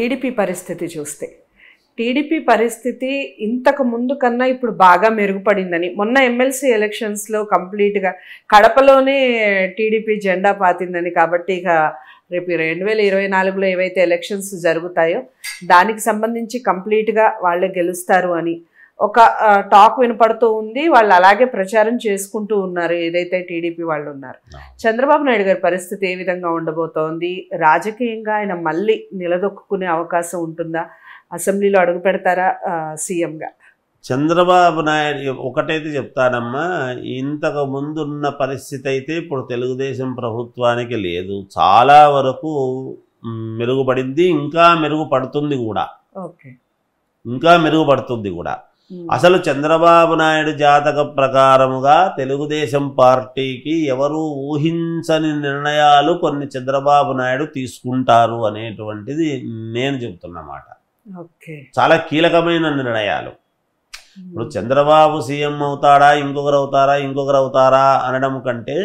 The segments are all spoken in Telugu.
టీడీపీ పరిస్థితి చూస్తే టీడీపీ పరిస్థితి ఇంతకు ముందు కన్నా ఇప్పుడు బాగా మెరుగుపడిందని మొన్న ఎమ్మెల్సీ ఎలక్షన్స్లో కంప్లీట్గా కడపలోనే టీడీపీ జెండా పాతిందని కాబట్టి ఇక రేపు రెండు వేల ఇరవై నాలుగులో ఏవైతే ఎలక్షన్స్ జరుగుతాయో దానికి సంబంధించి కంప్లీట్గా వాళ్ళే గెలుస్తారు అని ఒక టాక్ వినపడుతూ ఉంది వాళ్ళు అలాగే ప్రచారం చేసుకుంటూ ఉన్నారు ఏదైతే టీడీపీ వాళ్ళు ఉన్నారు చంద్రబాబు నాయుడు గారి పరిస్థితి ఏ విధంగా ఉండబోతోంది రాజకీయంగా ఆయన మళ్ళీ నిలదొక్కునే అవకాశం ఉంటుందా అసెంబ్లీలో అడుగు పెడతారా సీఎంగా చంద్రబాబు నాయుడు ఒకటైతే చెప్తానమ్మా ఇంతకు ముందున్న పరిస్థితి అయితే ఇప్పుడు తెలుగుదేశం ప్రభుత్వానికి లేదు చాలా వరకు మెరుగుపడింది ఇంకా మెరుగుపడుతుంది కూడా ఇంకా మెరుగుపడుతుంది కూడా Hmm. అసలు చంద్రబాబు నాయుడు జాతక ప్రకారముగా తెలుగుదేశం పార్టీకి ఎవరు ఊహించని నిర్ణయాలు కొన్ని చంద్రబాబు నాయుడు తీసుకుంటారు అనేటువంటిది నేను చెబుతున్నమాట చాలా కీలకమైన నిర్ణయాలు ఇప్పుడు hmm. చంద్రబాబు సీఎం అవుతాడా ఇంకొకరు అవుతారా ఇంకొకరు అవుతారా అనడం కంటే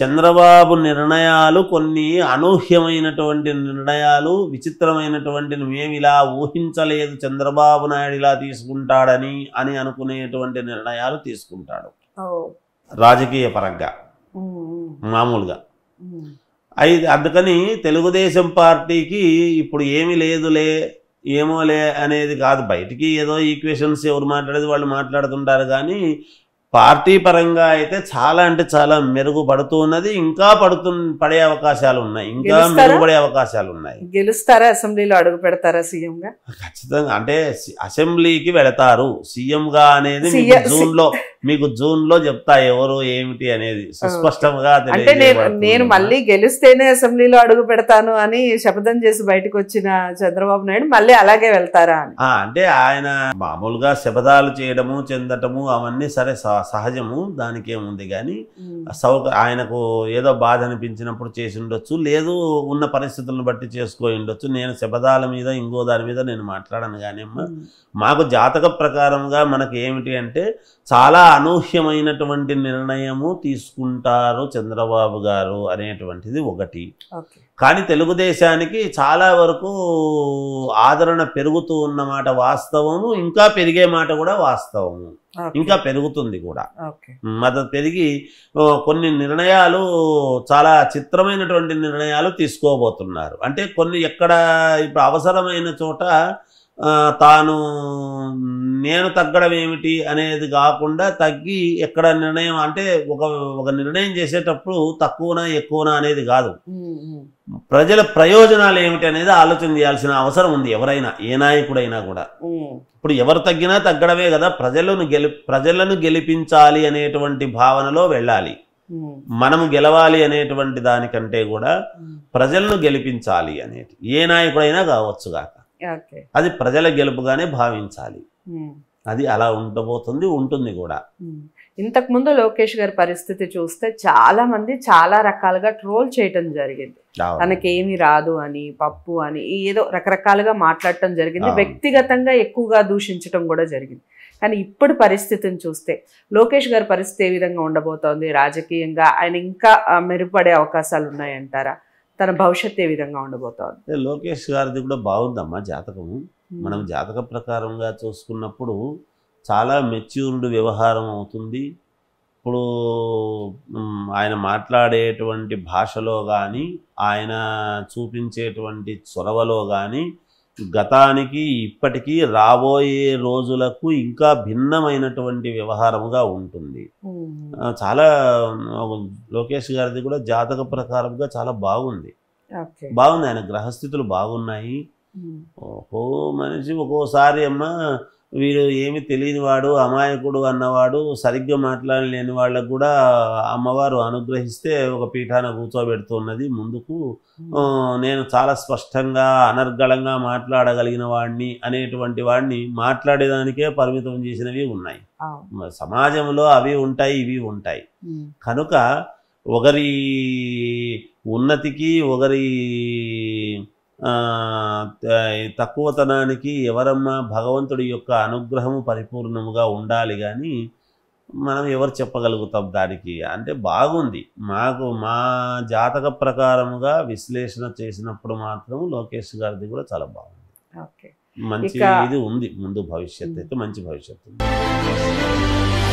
చంద్రబాబు నిర్ణయాలు కొన్ని అనూహ్యమైనటువంటి నిర్ణయాలు విచిత్రమైనటువంటి మేము ఇలా ఊహించలేదు చంద్రబాబు నాయుడు ఇలా తీసుకుంటాడని అని అనుకునేటువంటి నిర్ణయాలు తీసుకుంటాడు రాజకీయ పరంగా మామూలుగా అయితే అందుకని తెలుగుదేశం పార్టీకి ఇప్పుడు ఏమీ లేదులే ఏమో లే అనేది కాదు బయటికి ఏదో ఈక్వేషన్స్ ఎవరు మాట్లాడేది వాళ్ళు మాట్లాడుతుంటారు కానీ పార్టీ పరంగా అయితే చాలా అంటే చాలా మెరుగుపడుతూ ఉన్నది ఇంకా పడుతు పడే అవకాశాలు ఉన్నాయి ఇంకా మెరుగుపడే అవకాశాలు ఉన్నాయి గెలుస్తారా అసెంబ్లీలో అడుగు పెడతారా సీఎంగా ఖచ్చితంగా అంటే అసెంబ్లీకి వెళతారు సీఎంగా అనేది జూన్ లో మీకు జూన్ లో చెప్తా ఎవరు ఏమిటి అనేది సుస్పష్టంగా నేను మళ్ళీ గెలిస్తేనే అసెంబ్లీలో అడుగు పెడతాను అని శపథం చేసి బయటకు వచ్చిన చంద్రబాబు నాయుడు మళ్ళీ అలాగే వెళ్తారా అంటే ఆయన మామూలుగా శపథాలు చేయడము చెందటము అవన్నీ సరే సహజము దానికి ఏముంది కానీ సౌక ఆయనకు ఏదో బాధ అనిపించినప్పుడు చేసి ఉండొచ్చు లేదు ఉన్న పరిస్థితులను బట్టి చేసుకొని ఉండొచ్చు నేను శబదాల మీద ఇంకో దాని మీద నేను మాట్లాడను కానీ అమ్మ మాకు జాతక ప్రకారంగా మనకు ఏమిటి అంటే చాలా అనూహ్యమైనటువంటి నిర్ణయము తీసుకుంటారు చంద్రబాబు గారు అనేటువంటిది ఒకటి కానీ తెలుగుదేశానికి చాలా వరకు ఆదరణ పెరుగుతూ ఉన్నమాట వాస్తవము ఇంకా పెరిగే మాట కూడా వాస్తవము ఇంకా పెరుగుతుంది కూడా మద్దతు పెరిగి కొన్ని నిర్ణయాలు చాలా చిత్రమైనటువంటి నిర్ణయాలు తీసుకోబోతున్నారు అంటే కొన్ని ఎక్కడ ఇప్పుడు అవసరమైన చోట తాను నేను తగ్గడం ఏమిటి అనేది కాకుండా తగ్గి ఎక్కడ నిర్ణయం అంటే ఒక ఒక నిర్ణయం చేసేటప్పుడు తక్కువనా ఎక్కువనా అనేది కాదు ప్రజల ప్రయోజనాలు ఏమిటి అనేది ఆలోచన చేయాల్సిన అవసరం ఉంది ఎవరైనా ఏ నాయకుడైనా కూడా ఇప్పుడు ఎవరు తగ్గినా తగ్గడమే కదా ప్రజలను గెలి ప్రజలను గెలిపించాలి అనేటువంటి భావనలో వెళ్ళాలి మనము గెలవాలి అనేటువంటి దానికంటే కూడా ప్రజలను గెలిపించాలి అనేది ఏ నాయకుడైనా కావచ్చుగా అది ప్రజల గెలుపుగానే భావించాలి అది అలా ఉండబోతుంది ఉంటుంది కూడా ఇంతకుముందు లోకేష్ గారి పరిస్థితి చూస్తే చాలా మంది చాలా రకాలుగా ట్రోల్ చేయటం జరిగింది తనకేమి రాదు అని పప్పు అని ఏదో రకరకాలుగా మాట్లాడటం జరిగింది వ్యక్తిగతంగా ఎక్కువగా దూషించటం కూడా జరిగింది కానీ ఇప్పుడు పరిస్థితిని చూస్తే లోకేష్ గారి పరిస్థితి ఏ విధంగా ఉండబోతోంది రాజకీయంగా ఆయన ఇంకా మెరుగుపడే అవకాశాలు ఉన్నాయంటారా తన భవిష్యత్తు ఏ విధంగా ఉండబోతుంది లోకేష్ గారిది కూడా బాగుందమ్మా జాతకము మనం జాతక ప్రకారంగా చూసుకున్నప్పుడు చాలా మెచ్యూర్డ్ వ్యవహారం అవుతుంది ఇప్పుడు ఆయన మాట్లాడేటువంటి భాషలో కానీ ఆయన చూపించేటువంటి చొరవలో కానీ గతానికి ఇప్పటికీ రాబోయే రోజులకు ఇంకా భిన్నమైనటువంటి వ్యవహారముగా ఉంటుంది చాలా లోకేష్ గారిది కూడా జాతక ప్రకారంగా చాలా బాగుంది బాగుంది ఆయన గ్రహస్థితులు బాగున్నాయి ఓ మనిషి ఒక్కోసారి అమ్మ వీడు ఏమి తెలియనివాడు అమాయకుడు అన్నవాడు సరిగ్గా మాట్లాడలేని వాళ్ళకు కూడా అమ్మవారు అనుగ్రహిస్తే ఒక పీఠాన కూర్చోబెడుతున్నది ముందుకు నేను చాలా స్పష్టంగా అనర్గళంగా మాట్లాడగలిగిన వాడిని అనేటువంటి వాడిని మాట్లాడేదానికే పరిమితం చేసినవి ఉన్నాయి సమాజంలో అవి ఉంటాయి ఇవి ఉంటాయి కనుక ఒకరి ఉన్నతికి ఒకరి తక్కువతనానికి ఎవరమ్మా భగవంతుడి యొక్క అనుగ్రహము పరిపూర్ణముగా ఉండాలి కానీ మనం ఎవరు చెప్పగలుగుతాం దానికి అంటే బాగుంది మాకు మా జాతక ప్రకారముగా విశ్లేషణ చేసినప్పుడు మాత్రం లోకేష్ గారిది కూడా చాలా బాగుంది మంచి ఇది ఉంది ముందు భవిష్యత్తు అయితే మంచి భవిష్యత్తు ఉంది